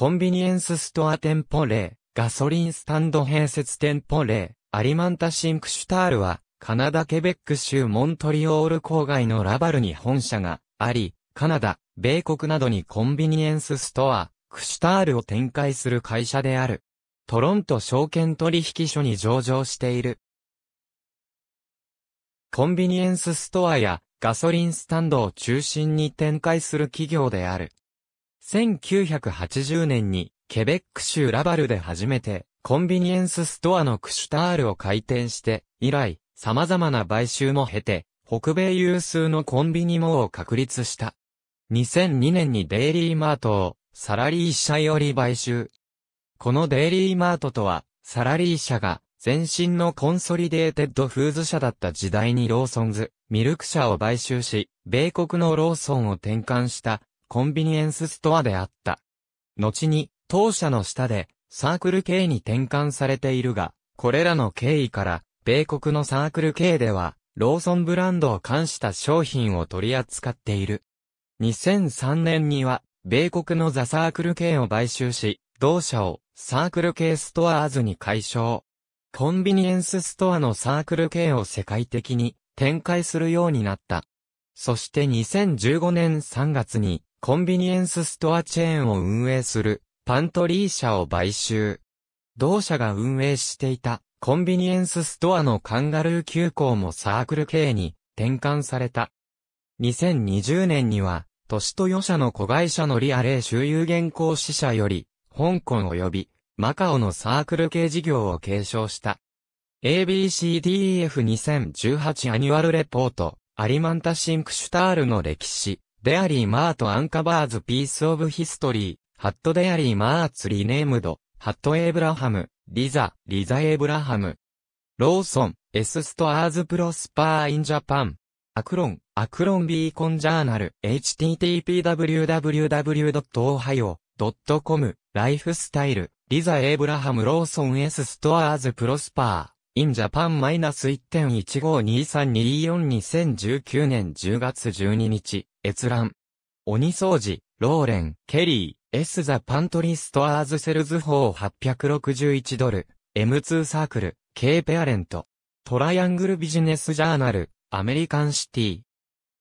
コンビニエンスストア店舗例、ガソリンスタンド併設店舗例、アリマンタシンクシュタールは、カナダケベック州モントリオール郊外のラバルに本社があり、カナダ、米国などにコンビニエンスストア、クシュタールを展開する会社である。トロント証券取引所に上場している。コンビニエンスストアやガソリンスタンドを中心に展開する企業である。1980年に、ケベック州ラバルで初めて、コンビニエンスストアのクシュタールを開店して、以来、様々な買収も経て、北米有数のコンビニ網を確立した。2002年にデイリーマートを、サラリー社より買収。このデイリーマートとは、サラリー社が、前身のコンソリデーテッドフーズ社だった時代にローソンズ、ミルク社を買収し、米国のローソンを転換したコンビニエンスストアであった。後に、当社の下で、サークル系に転換されているが、これらの経緯から、米国のサークル系では、ローソンブランドを冠した商品を取り扱っている。2003年には、米国のザ・サークル系を買収し、同社をサークル系ストアーズに解消。コンビニエンスストアのサークル系を世界的に展開するようになった。そして2015年3月にコンビニエンスストアチェーンを運営するパントリー社を買収。同社が運営していたコンビニエンスストアのカンガルー急行もサークル系に転換された。2020年には、都市と予社の子会社のリアレー周遊原稿支社より、香港及びマカオのサークル系事業を継承した。ABCDEF2018 アニュアルレポート、アリマンタシンクシュタールの歴史。デアリーマートアンカバーズピースオブヒストリー、ハットデアリーマーツリネームド、ハットエイブラハム、リザ、リザエイブラハム。ローソン、エスストアーズプロスパーインジャパン。アクロン、アクロンビーコンジャーナル、http://www.ohio.com、ライフスタイル、リザ・エイブラハム・ローソン・エス・ストアーズ・プロスパー。in Japan-1.1523242019 年10月12日、閲覧。鬼掃除、ローレン、ケリー、S The Pantry Stores Sales 法861ドル、M2 サークル、K ペアレント。トライアングルビジネスジャーナル、アメリカンシティ。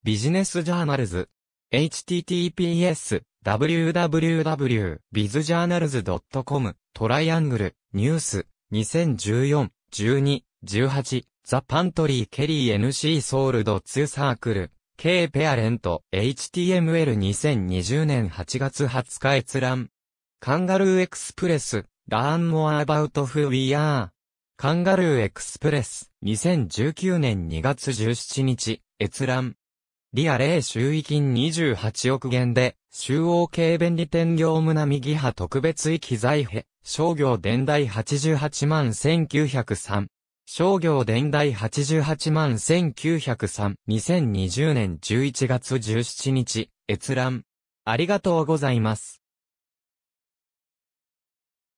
ビジネスジャーナルズ。https, www.bizjournals.com、トライアングル、ニュース、2014。12、18、The p a ザ・パ r y k e ケリ y NC Sold 2 Circle, K Parent, HTML2020 年8月20日閲覧。カンガルーエクスプレス、Learn More About Who We Are。カンガルーエクスプレス、2019年2月17日、閲覧。リア0収益金28億元で、中央系便利店業務な右派特別域財幣、商業伝代88万1903。商業伝代88万1903。2020年11月17日、閲覧。ありがとうございます。